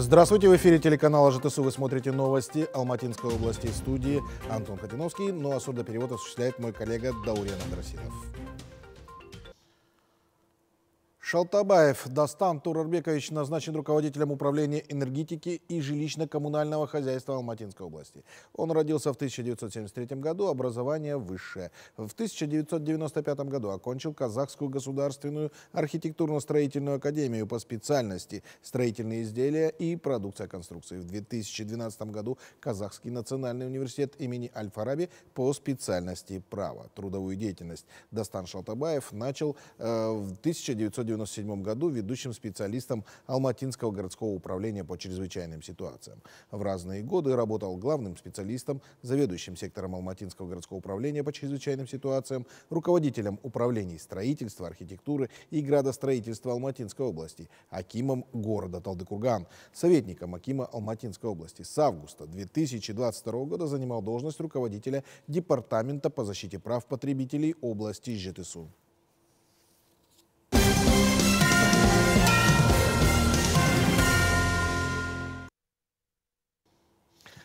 Здравствуйте, в эфире телеканала ЖТСУ. Вы смотрите новости Алматинской области студии Антон Хотиновский. но ну, а судоперевод осуществляет мой коллега Даурен Андросинов. Шалтабаев Дастан Турарбекович назначен руководителем управления энергетики и жилищно-коммунального хозяйства Алматинской области. Он родился в 1973 году, образование высшее. В 1995 году окончил Казахскую государственную архитектурно-строительную академию по специальности «Строительные изделия и продукция конструкции». В 2012 году Казахский национальный университет имени Аль-Фараби по специальности «Право». Трудовую деятельность Дастан Шалтабаев начал э, в 1990 1997 году ведущим специалистом Алматинского городского управления по чрезвычайным ситуациям. В разные годы работал главным специалистом, заведующим сектором Алматинского городского управления по чрезвычайным ситуациям, руководителем управлений строительства, архитектуры и градостроительства Алматинской области, акимом города Талдыкурган, советником акима Алматинской области. С августа 2022 года занимал должность руководителя Департамента по защите прав потребителей области ЖТСУ.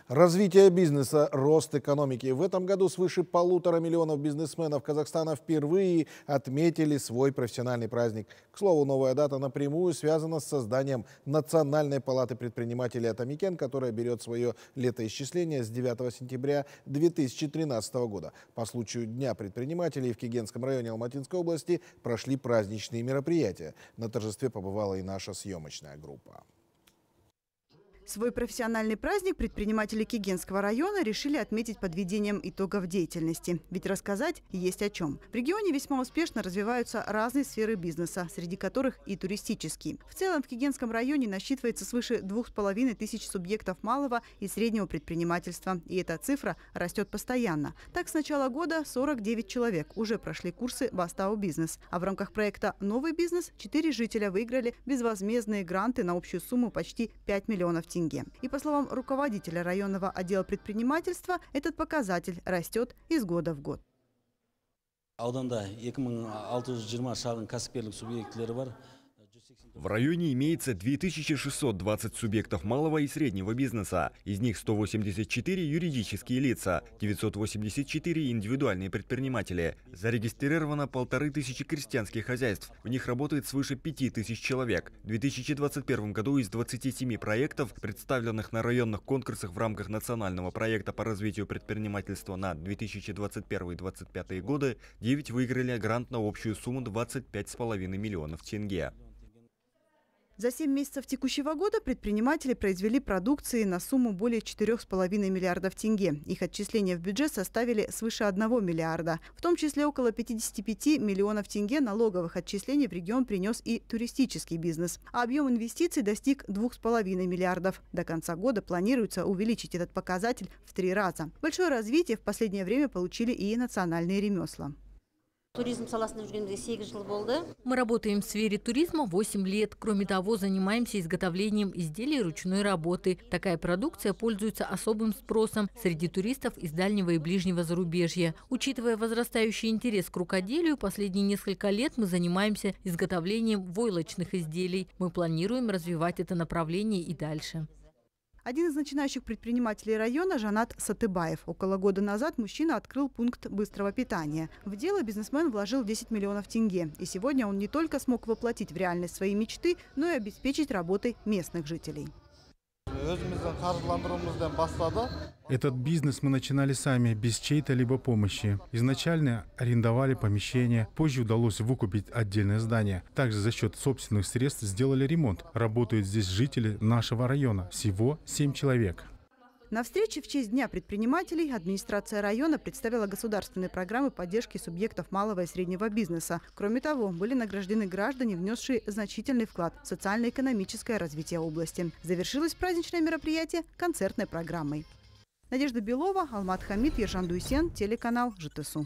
Развитие бизнеса, рост экономики. В этом году свыше полутора миллионов бизнесменов Казахстана впервые отметили свой профессиональный праздник. К слову, новая дата напрямую связана с созданием Национальной палаты предпринимателей «Атамикен», которая берет свое летоисчисление с 9 сентября 2013 года. По случаю Дня предпринимателей в Кигенском районе Алматинской области прошли праздничные мероприятия. На торжестве побывала и наша съемочная группа. Свой профессиональный праздник предприниматели Кигенского района решили отметить подведением итогов деятельности. Ведь рассказать есть о чем. В регионе весьма успешно развиваются разные сферы бизнеса, среди которых и туристический. В целом в Кигенском районе насчитывается свыше двух с половиной тысяч субъектов малого и среднего предпринимательства. И эта цифра растет постоянно. Так, с начала года 49 человек уже прошли курсы Бастау Бизнес. А в рамках проекта «Новый бизнес» четыре жителя выиграли безвозмездные гранты на общую сумму почти 5 миллионов тенге. И по словам руководителя районного отдела предпринимательства, этот показатель растет из года в год. ауданда 2620 шағын кәсіпкерлік субъектілері бар в районе имеется 2620 субъектов малого и среднего бизнеса. Из них 184 юридические лица, 984 индивидуальные предприниматели. Зарегистрировано полторы тысячи крестьянских хозяйств. В них работает свыше пяти тысяч человек. В 2021 году из 27 проектов, представленных на районных конкурсах в рамках национального проекта по развитию предпринимательства на 2021-2025 годы, 9 выиграли грант на общую сумму 25,5 миллионов тенге. За 7 месяцев текущего года предприниматели произвели продукции на сумму более 4,5 миллиардов тенге. Их отчисления в бюджет составили свыше 1 миллиарда. В том числе около 55 миллионов тенге налоговых отчислений в регион принес и туристический бизнес. А объем инвестиций достиг 2,5 миллиардов. До конца года планируется увеличить этот показатель в три раза. Большое развитие в последнее время получили и национальные ремесла. Туризм Мы работаем в сфере туризма 8 лет. Кроме того, занимаемся изготовлением изделий ручной работы. Такая продукция пользуется особым спросом среди туристов из дальнего и ближнего зарубежья. Учитывая возрастающий интерес к рукоделию, последние несколько лет мы занимаемся изготовлением войлочных изделий. Мы планируем развивать это направление и дальше. Один из начинающих предпринимателей района – Жанат Сатыбаев. Около года назад мужчина открыл пункт быстрого питания. В дело бизнесмен вложил 10 миллионов тенге. И сегодня он не только смог воплотить в реальность свои мечты, но и обеспечить работой местных жителей. Этот бизнес мы начинали сами, без чьей-то-либо помощи. Изначально арендовали помещение, позже удалось выкупить отдельное здание. Также за счет собственных средств сделали ремонт. Работают здесь жители нашего района, всего 7 человек. На встрече в честь Дня предпринимателей администрация района представила государственные программы поддержки субъектов малого и среднего бизнеса. Кроме того, были награждены граждане, внесшие значительный вклад в социально-экономическое развитие области. Завершилось праздничное мероприятие концертной программой. Надежда Белова, Алмат Хамид, Ержан Дуйсен, телеканал ЖТСУ.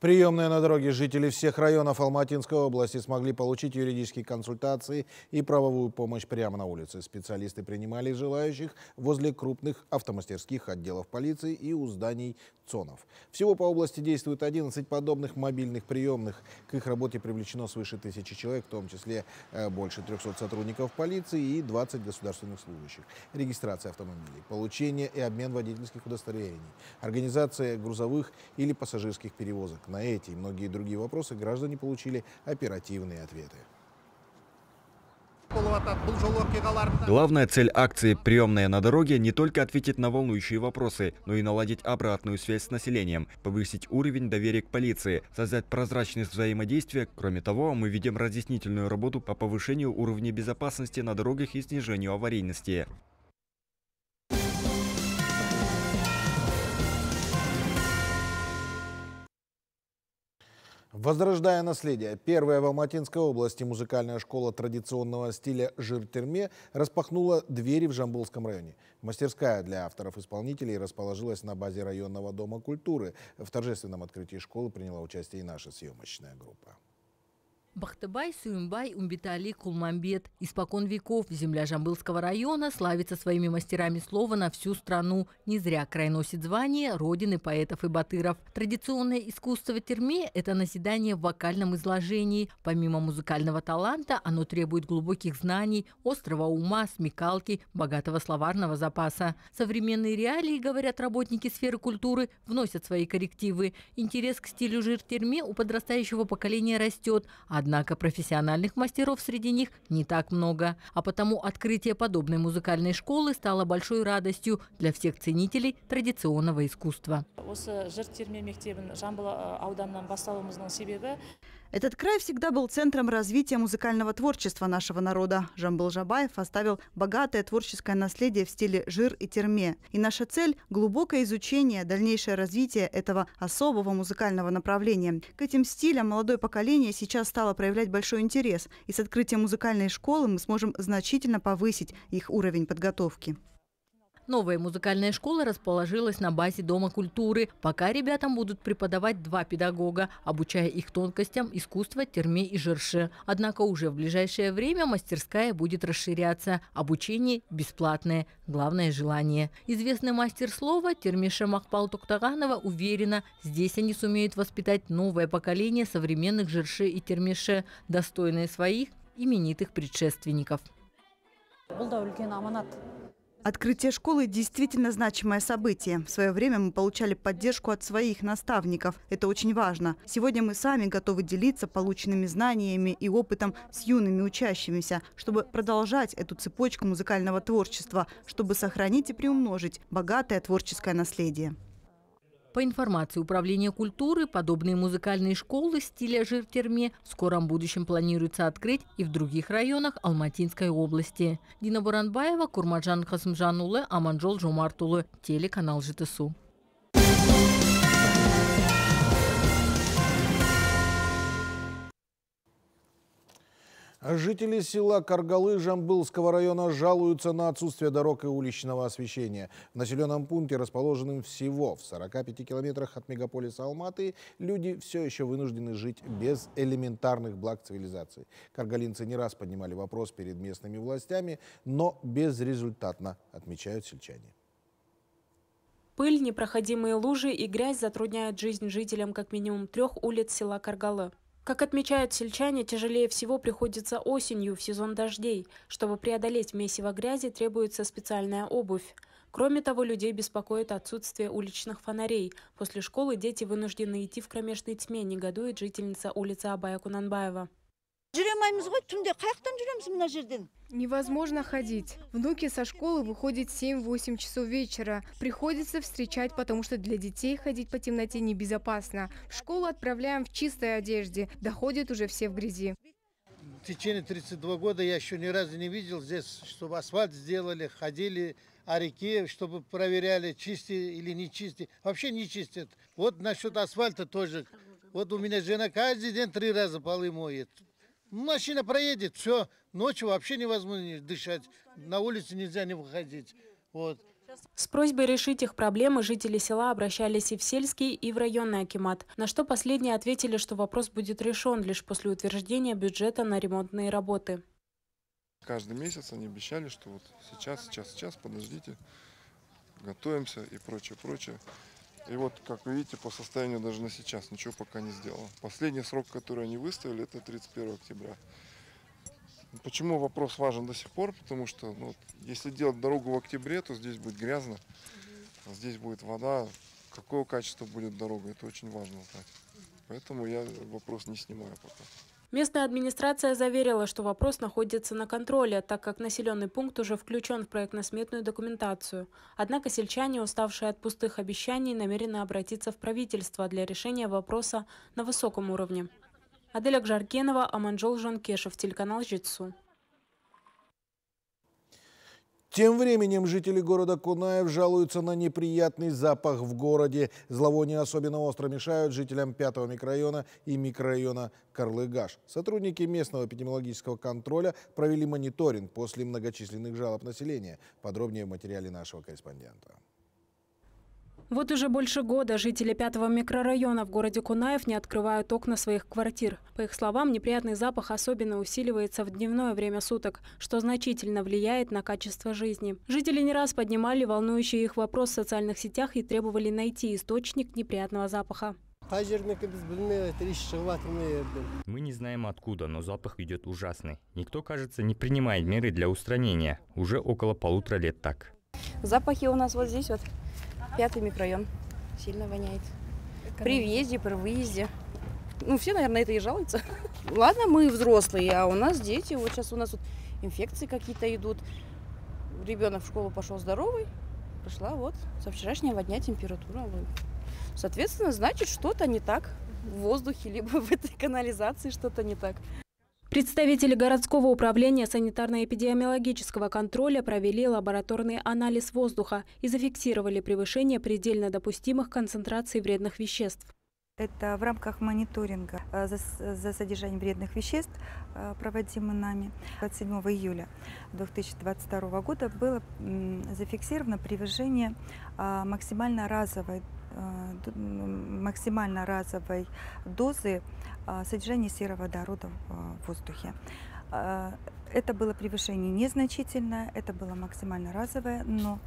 Приемные на дороге жители всех районов Алматинской области смогли получить юридические консультации и правовую помощь прямо на улице. Специалисты принимали желающих возле крупных автомастерских отделов полиции и у зданий ЦОНов. Всего по области действует 11 подобных мобильных приемных. К их работе привлечено свыше тысячи человек, в том числе э, больше 300 сотрудников полиции и 20 государственных служащих. Регистрация автомобилей, получение и обмен водительских удостоверений, организация грузовых или пассажирских перевозок, на эти и многие другие вопросы граждане получили оперативные ответы. Главная цель акции «Приемная на дороге» не только ответить на волнующие вопросы, но и наладить обратную связь с населением, повысить уровень доверия к полиции, создать прозрачность взаимодействия. Кроме того, мы ведем разъяснительную работу по повышению уровня безопасности на дорогах и снижению аварийности. Возрождая наследие, первая в Алматинской области музыкальная школа традиционного стиля Жиртерме распахнула двери в Жамбулском районе. Мастерская для авторов-исполнителей расположилась на базе районного дома культуры. В торжественном открытии школы приняла участие и наша съемочная группа. Бахтыбай, Суюмбай, Умбитали, Кулмамбет. Испокон веков земля Жамбылского района славится своими мастерами слова на всю страну. Не зря край носит звание родины поэтов и батыров. Традиционное искусство терме – это назидание в вокальном изложении. Помимо музыкального таланта, оно требует глубоких знаний, острого ума, смекалки, богатого словарного запаса. Современные реалии, говорят работники сферы культуры, вносят свои коррективы. Интерес к стилю жир терме у подрастающего поколения растет, а Однако профессиональных мастеров среди них не так много. А потому открытие подобной музыкальной школы стало большой радостью для всех ценителей традиционного искусства. Этот край всегда был центром развития музыкального творчества нашего народа. Жамбыл Жабаев оставил богатое творческое наследие в стиле жир и терме. И наша цель – глубокое изучение, дальнейшее развитие этого особого музыкального направления. К этим стилям молодое поколение сейчас стало проявлять большой интерес. И с открытием музыкальной школы мы сможем значительно повысить их уровень подготовки. Новая музыкальная школа расположилась на базе Дома культуры. Пока ребятам будут преподавать два педагога, обучая их тонкостям искусства, терме и жирше. Однако уже в ближайшее время мастерская будет расширяться. Обучение бесплатное. Главное – желание. Известный мастер слова Термиша Махпал Токтаганова уверена, здесь они сумеют воспитать новое поколение современных жирше и термеше, достойные своих именитых предшественников. Открытие школы – действительно значимое событие. В свое время мы получали поддержку от своих наставников. Это очень важно. Сегодня мы сами готовы делиться полученными знаниями и опытом с юными учащимися, чтобы продолжать эту цепочку музыкального творчества, чтобы сохранить и приумножить богатое творческое наследие. По информации Управления культуры, подобные музыкальные школы стиля жиртерме в скором будущем планируется открыть и в других районах Алматинской области. Дина Буранбаева, Курмаджан Хасмжанулы, Аманжол Жумартулы, телеканал ЖТСУ. Жители села Каргалы Жамбылского района жалуются на отсутствие дорог и уличного освещения. В населенном пункте, расположенном всего в 45 километрах от мегаполиса Алматы, люди все еще вынуждены жить без элементарных благ цивилизации. Каргалинцы не раз поднимали вопрос перед местными властями, но безрезультатно, отмечают сельчане. Пыль, непроходимые лужи и грязь затрудняют жизнь жителям как минимум трех улиц села Каргалы. Как отмечают сельчане, тяжелее всего приходится осенью в сезон дождей. Чтобы преодолеть месиво грязи, требуется специальная обувь. Кроме того, людей беспокоит отсутствие уличных фонарей. После школы дети вынуждены идти в кромешной тьме, негодует жительница улицы Абая Кунанбаева. Невозможно ходить. Внуки со школы выходят 7-8 часов вечера. Приходится встречать, потому что для детей ходить по темноте небезопасно. В школу отправляем в чистой одежде. Доходят уже все в грязи. В течение 32 года я еще ни разу не видел здесь, чтобы асфальт сделали, ходили о реке, чтобы проверяли, чисти или не чисти. Вообще не чистят. Вот насчет асфальта тоже. Вот у меня жена каждый день три раза полы моет. Машина проедет, все, ночью вообще невозможно дышать, на улице нельзя не выходить. Вот. С просьбой решить их проблемы жители села обращались и в сельский, и в районный акимат, на что последние ответили, что вопрос будет решен лишь после утверждения бюджета на ремонтные работы. Каждый месяц они обещали, что вот сейчас, сейчас, сейчас, подождите, готовимся и прочее, прочее. И вот, как вы видите, по состоянию даже на сейчас ничего пока не сделано. Последний срок, который они выставили, это 31 октября. Почему вопрос важен до сих пор? Потому что ну, если делать дорогу в октябре, то здесь будет грязно, угу. здесь будет вода. какое качество будет дорога, это очень важно знать. Поэтому я вопрос не снимаю пока. Местная администрация заверила, что вопрос находится на контроле, так как населенный пункт уже включен в проектно-сметную документацию. Однако сельчане, уставшие от пустых обещаний, намерены обратиться в правительство для решения вопроса на высоком уровне. Аделя Гжаркенова, Аманжол Жанкешев, телеканал «Жицу». Тем временем жители города Кунаев жалуются на неприятный запах в городе. Зловония особенно остро мешают жителям пятого микрорайона и микрорайона Карлыгаш. Сотрудники местного эпидемиологического контроля провели мониторинг после многочисленных жалоб населения. Подробнее в материале нашего корреспондента. Вот уже больше года жители пятого микрорайона в городе Кунаев не открывают окна своих квартир. По их словам, неприятный запах особенно усиливается в дневное время суток, что значительно влияет на качество жизни. Жители не раз поднимали волнующий их вопрос в социальных сетях и требовали найти источник неприятного запаха. Мы не знаем откуда, но запах идет ужасный. Никто, кажется, не принимает меры для устранения. Уже около полутора лет так. Запахи у нас вот здесь вот Пятый микрорайон. Сильно воняет. При въезде, при выезде. Ну, все, наверное, это и жалуются. Ладно, мы взрослые, а у нас дети. Вот сейчас у нас вот инфекции какие-то идут. Ребенок в школу пошел здоровый. Пришла вот со вчерашнего дня температура. Соответственно, значит, что-то не так в воздухе, либо в этой канализации что-то не так. Представители городского управления санитарно-эпидемиологического контроля провели лабораторный анализ воздуха и зафиксировали превышение предельно допустимых концентраций вредных веществ. Это в рамках мониторинга э, за содержанием вредных веществ, э, проводимый нами 27 июля 2022 года, было зафиксировано превышение а, максимально разовой Э, максимально разовой дозы э, содержания сероводорода в э, воздухе. Это было превышение незначительное, это было максимально разовое, но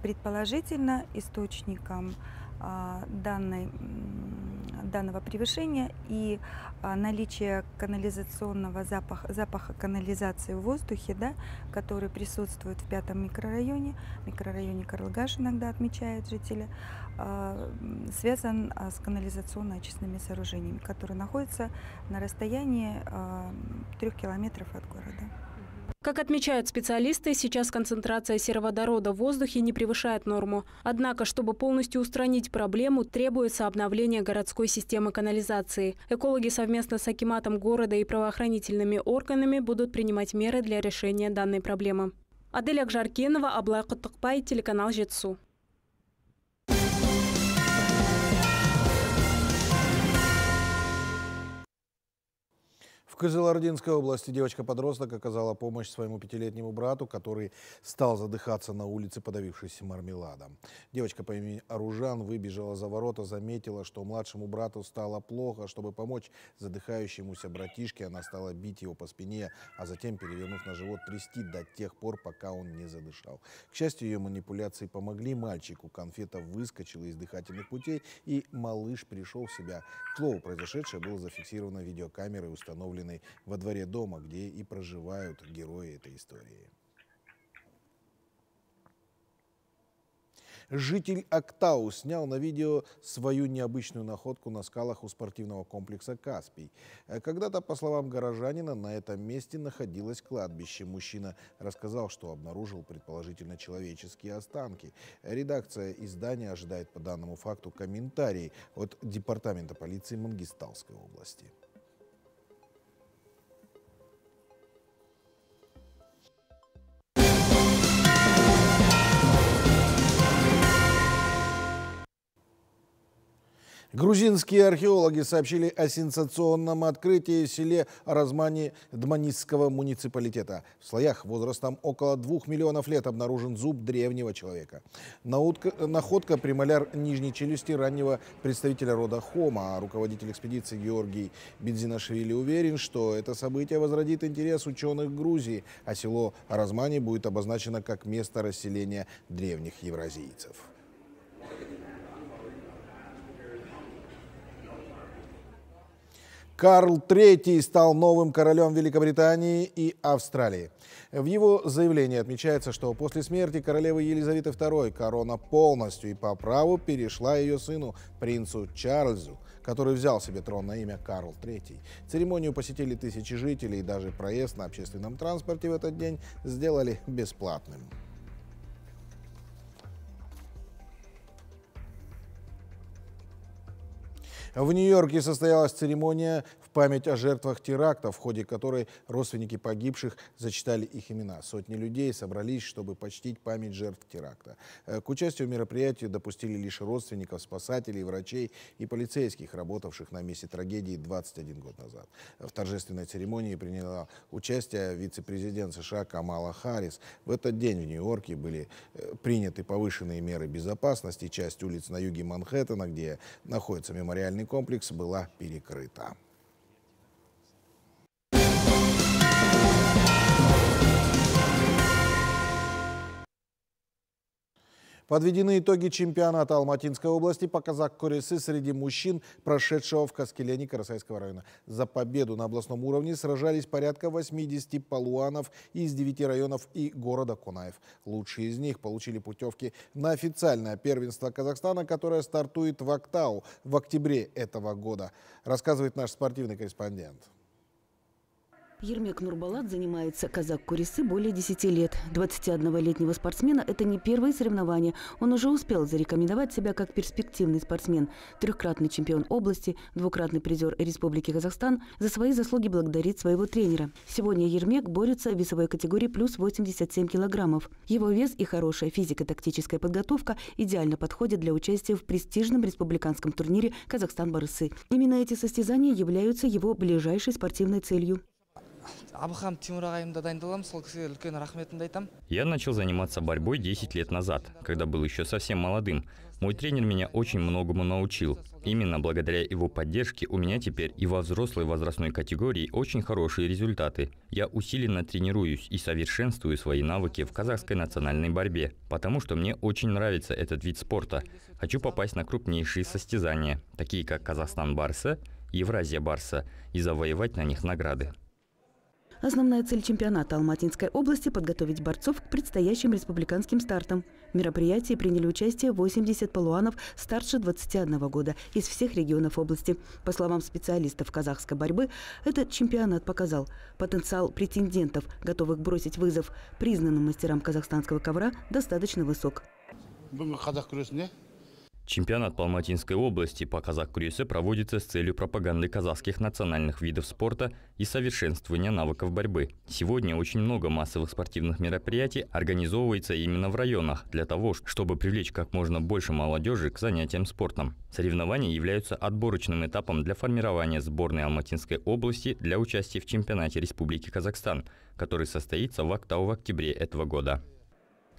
предположительно источником данной данного превышения и а, наличие канализационного запаха, запаха канализации в воздухе, да, который присутствует в пятом микрорайоне, микрорайоне Карлгаш иногда отмечают жители, а, связан а, с канализационно-очистными сооружениями, которые находятся на расстоянии трех километров от города. Как отмечают специалисты, сейчас концентрация сероводорода в воздухе не превышает норму. Однако, чтобы полностью устранить проблему, требуется обновление городской системы канализации. Экологи совместно с Акиматом города и правоохранительными органами будут принимать меры для решения данной проблемы. Аделя Гжаркинова, Аблай Кутыкпай, телеканал «Жетсу». В Кызылординской области девочка-подросток оказала помощь своему пятилетнему брату, который стал задыхаться на улице, подавившись мармеладом. Девочка по имени Оружан выбежала за ворота, заметила, что младшему брату стало плохо. Чтобы помочь задыхающемуся братишке, она стала бить его по спине, а затем, перевернув на живот, трясти до тех пор, пока он не задышал. К счастью, ее манипуляции помогли мальчику. Конфета выскочила из дыхательных путей, и малыш пришел в себя. К слову, произошедшее было зафиксировано видеокамерой установленной устроены во дворе дома, где и проживают герои этой истории. Житель Актау снял на видео свою необычную находку на скалах у спортивного комплекса «Каспий». Э, когда-то, по словам горожанина, на этом месте находилось кладбище. Мужчина рассказал, что обнаружил предположительно человеческие останки. Редакция издания ожидает по данному факту комментарий от Департамента полиции Мангистауской области. Грузинские археологи сообщили о сенсационном открытии в селе Размани Дманисского муниципалитета. В слоях возрастом около двух миллионов лет обнаружен зуб древнего человека. Наутка, находка – премоляр нижней челюсти раннего представителя рода Хома. А руководитель экспедиции Георгий Бензинашвили уверен, что это событие возродит интерес ученых Грузии, а село Размани будет обозначено как место расселения древних евразийцев. Карл III стал новым королем Великобритании и Австралии. В его заявлении отмечается, что после смерти королевы Елизаветы II корона полностью и по праву перешла ее сыну, принцу Чарльзу, который взял себе трон на имя Карл III. Церемонию посетили тысячи жителей, и даже проезд на общественном транспорте в этот день сделали бесплатным. В Нью-Йорке состоялась церемония память о жертвах теракта, в ходе которой родственники погибших зачитали их имена. Сотни людей собрались, чтобы почтить память жертв теракта. Э, к участию в мероприятии допустили лишь родственников, спасателей, врачей и полицейских, работавших на месте трагедии 21 год назад. В торжественной церемонии приняла участие вице-президент США Камала Харрис. В этот день в Нью-Йорке были э, приняты повышенные меры безопасности. Часть улиц на юге Манхэттена, где находится мемориальный комплекс, была перекрыта. Подведены итоги чемпионата Алматинской области по казак-коресе среди мужчин, прошедшего в Каскелене Карасайского района. За победу на областном уровне сражались порядка 80 полуанов из 9 районов и города Кунаев. Лучшие из них получили путевки на официальное первенство Казахстана, которое стартует в Актау в октябре этого года, рассказывает наш спортивный корреспондент. Ермек Нурбалат занимается казак Курисы более 10 лет. 21-летнего спортсмена это не первые соревнования. Он уже успел зарекомендовать себя как перспективный спортсмен. Трехкратный чемпион области, двукратный призер Республики Казахстан за свои заслуги благодарит своего тренера. Сегодня Ермек борется в весовой категории плюс 87 килограммов. Его вес и хорошая физико-тактическая подготовка идеально подходят для участия в престижном республиканском турнире «Казахстан-Барысы». Именно эти состязания являются его ближайшей спортивной целью. Абхам Тимур ағайымды дайындаламын сол кісіге үлкен я начал заниматься борьбой 10 лет назад когда был еще совсем молодым мой тренер меня очень многому научил именно благодаря его поддержке у меня теперь и во взрослой возрастной категории очень хорошие результаты я усиленно тренируюсь и совершенствую свои навыки в казахской национальной борьбе потому что мне очень нравится этот вид спорта хочу попасть на крупнейшие состязания такие как казахстан барса евразия барса и завоевать на них награды Основная цель чемпионата Алматинской области – подготовить борцов к предстоящим республиканским стартам. В мероприятии приняли участие 80 полуанов старше 21 года из всех регионов области. По словам специалистов казахской борьбы, этот чемпионат показал потенциал претендентов, готовых бросить вызов признанным мастерам казахстанского ковра, достаточно высок. Чемпионат Алматинской области по казак-крюсе проводится с целью пропаганды казахских национальных видов спорта и совершенствования навыков борьбы. Сегодня очень много массовых спортивных мероприятий организовывается именно в районах для того, чтобы привлечь как можно больше молодежи к занятиям спортом. Соревнования являются отборочным этапом для формирования сборной Алматинской области для участия в чемпионате Республики Казахстан, который состоится в Актау в октябре этого года.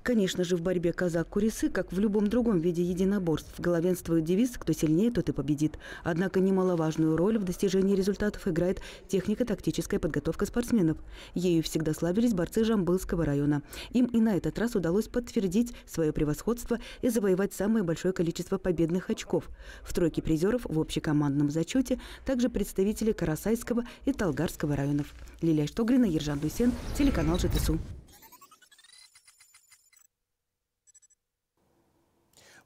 Конечно же, в борьбе казак-курисы, как в любом другом виде единоборств, главенствует девиз «Кто сильнее, тот и победит». Однако немаловажную роль в достижении результатов играет технико-тактическая подготовка спортсменов. Ею всегда славились борцы Жамбылского района. Им и на этот раз удалось подтвердить свое превосходство и завоевать самое большое количество победных очков. В тройке призеров в общекомандном зачете также представители Карасайского и Талгарского районов. Лилия Штогрина, Ержан Дусен, телеканал ЖТСУ.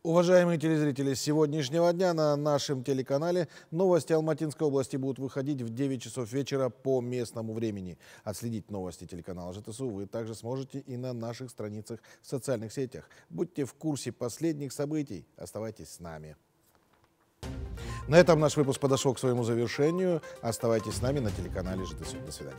Уважаемые телезрители, с сегодняшнего дня на нашем телеканале новости Алматинской области будут выходить в 9 часов вечера по местному времени. Отследить новости телеканала ЖТСУ вы также сможете и на наших страницах в социальных сетях. Будьте в курсе последних событий. Оставайтесь с нами. На этом наш выпуск подошел к своему завершению. Оставайтесь с нами на телеканале ЖТСУ. До свидания.